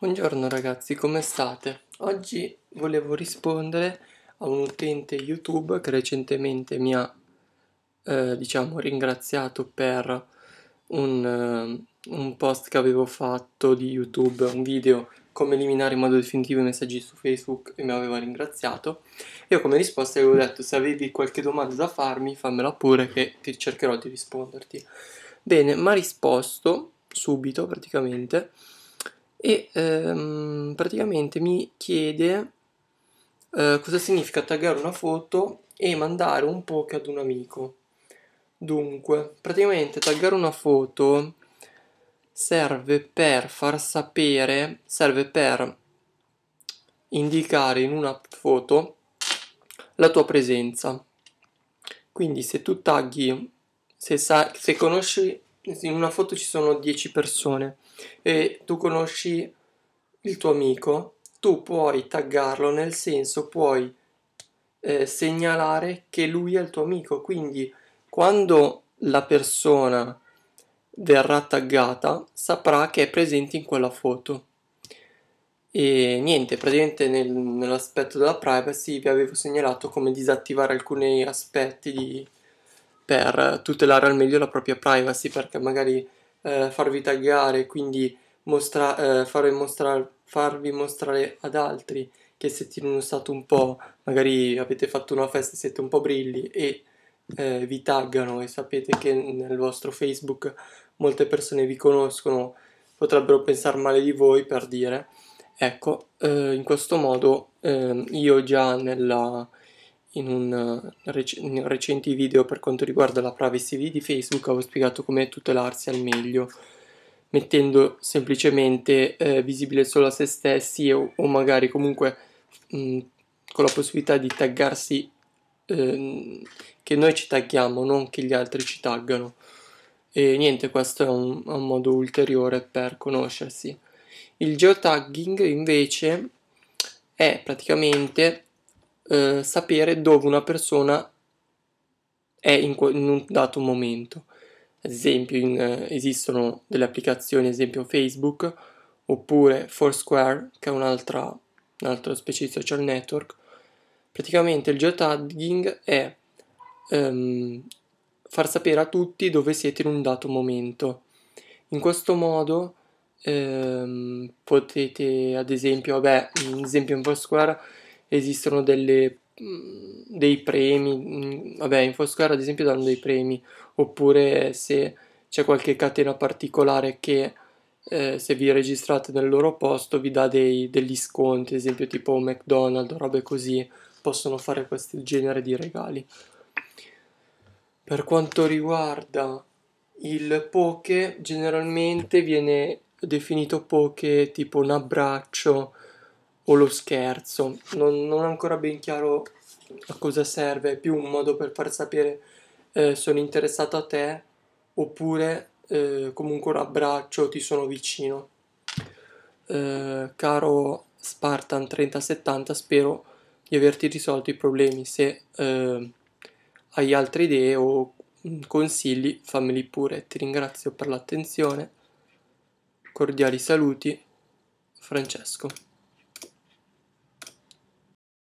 Buongiorno ragazzi, come state? Oggi volevo rispondere a un utente YouTube che recentemente mi ha, eh, diciamo, ringraziato per un, uh, un, post che avevo fatto di YouTube, un video come eliminare in modo definitivo i messaggi su Facebook e mi aveva ringraziato. Io come risposta gli avevo detto se avevi qualche domanda da farmi fammela pure che ti cercherò di risponderti. Bene, mi ha risposto subito praticamente e ehm, praticamente mi chiede eh, cosa significa taggare una foto e mandare un poke ad un amico. Dunque, praticamente taggare una foto serve per far sapere, serve per indicare in una foto la tua presenza. Quindi se tu tagghi, se, sa, se conosci in una foto ci sono 10 persone e tu conosci il tuo amico, tu puoi taggarlo, nel senso puoi eh, segnalare che lui è il tuo amico, quindi quando la persona verrà taggata saprà che è presente in quella foto. E niente, praticamente nel, nell'aspetto della privacy vi avevo segnalato come disattivare alcuni aspetti di, per tutelare al meglio la propria privacy, perché magari eh, farvi taggare, quindi mostra- eh, farvi, mostra- farvi mostrare ad altri che siete in uno stato un po', magari avete fatto una festa e siete un po' brilli e eh, vi taggano e sapete che nel vostro Facebook molte persone vi conoscono, potrebbero pensare male di voi per dire. Ecco, eh, in questo modo ehm, io già nella, in un, eh, rec- in un recenti video per quanto riguarda la privacy di Facebook avevo spiegato come tutelarsi al meglio mettendo semplicemente eh, visibile solo a se stessi o, o magari comunque mh, mm, con la possibilità di taggarsi ehm, che noi ci tagghiamo non che gli altri ci taggano e niente questo è un, un modo ulteriore per conoscersi il geotagging invece è praticamente eh, sapere dove una persona è in, in un dato momento. Ad esempio, in, eh, esistono delle applicazioni, ad esempio Facebook, oppure Foursquare, che è un'altra, altro specie di social network. Praticamente il geotagging è ehm, far sapere a tutti dove siete in un dato momento. In questo modo ehm, potete, ad esempio, vabbè, ad esempio in Foursquare esistono delle, mm, dei premi, mm, vabbè InfoSquare ad esempio danno dei premi, oppure se c'è qualche catena particolare che eh, se vi registrate nel loro posto vi dà dei, degli sconti, ad esempio tipo McDonald's, robe così, possono fare questo genere di regali. Per quanto riguarda il poke, generalmente viene definito poke tipo un abbraccio, o lo scherzo, non, non è ancora ben chiaro a cosa serve, è più un modo per far sapere eh, sono interessato a te oppure eh, comunque un abbraccio, ti sono vicino. Eh, caro Spartan 3070, spero di averti risolto i problemi, se eh, hai altre idee o consigli fammeli pure, ti ringrazio per l'attenzione, cordiali saluti, Francesco.